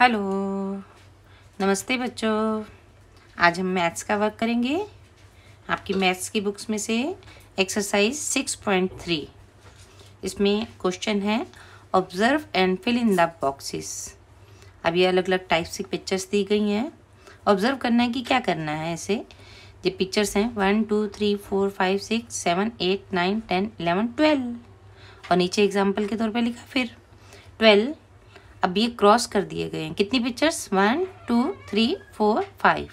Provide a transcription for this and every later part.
hello नमस्ते बच्चों आज हम मैथ्स का वर्क करेंगे आपकी मैथ्स की बुक्स में से एक्सरसाइज सिक्स पॉइंट थ्री इसमें क्वेश्चन है observe and fill in the boxes अब ये अलग अलग टाइप्स की पिक्चर्स दी गई हैं ऑब्जर्व करना है कि क्या करना है ऐसे ये पिक्चर्स हैं one two three four five six seven eight nine ten eleven twelve और नीचे एग्जाम्पल के तौर पर लिखा फिर ट्वेल्व अब ये क्रॉस कर दिए गए हैं कितनी pictures one two three four five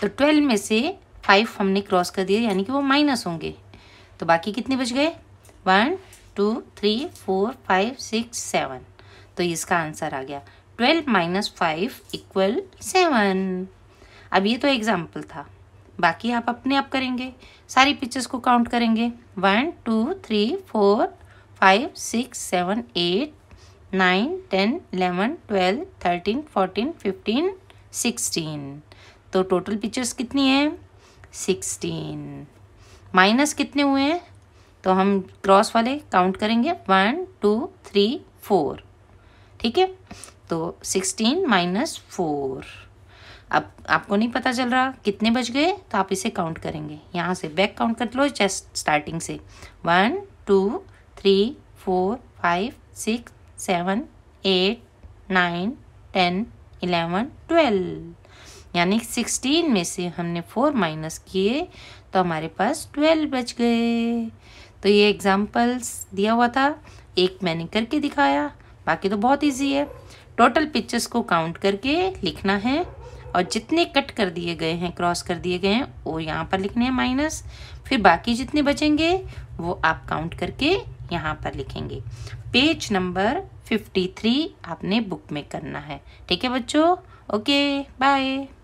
तो ट्वेल्व में से फाइव हमने क्रॉस कर दिए यानी कि वो माइनस होंगे तो बाकी कितने बच गए one two three four five six seven तो इसका आंसर आ गया twelve minus five equal seven अब ये तो एग्जाम्पल था बाकी आप अपने आप करेंगे सारी पिक्चर्स को काउंट करेंगे one two three four five six seven eight nine ten eleven twelve thirteen fourteen fifteen sixteen तो टोटल पिक्चर्स कितनी हैं सिक्सटीन माइनस कितने हुए हैं तो हम क्रॉस वाले काउंट करेंगे वन टू थ्री फोर ठीक है तो सिक्सटीन माइनस फोर अब आपको नहीं पता चल रहा कितने बज गए तो आप इसे काउंट करेंगे यहाँ से बैक काउंट कर लो जस्ट स्टार्टिंग से one two three four five six seven eight nine ten eleven twelve यानी सिक्सटीन में से हमने फोर माइनस किए तो हमारे पास ट्वेल्व बच गए तो ये एग्जाम्पल्स दिया हुआ था एक मैंने करके दिखाया बाकी तो बहुत इजी है टोटल पिक्चर्स को काउंट करके लिखना है और जितने कट कर दिए गए हैं क्रॉस कर दिए गए हैं वो यहाँ पर लिखने हैं माइनस फिर बाकी जितने बचेंगे वो आप काउंट करके यहाँ पर लिखेंगे पेज नंबर फिफ्टी थ्री आपने बुक में करना है ठीक है बच्चों ओके बाय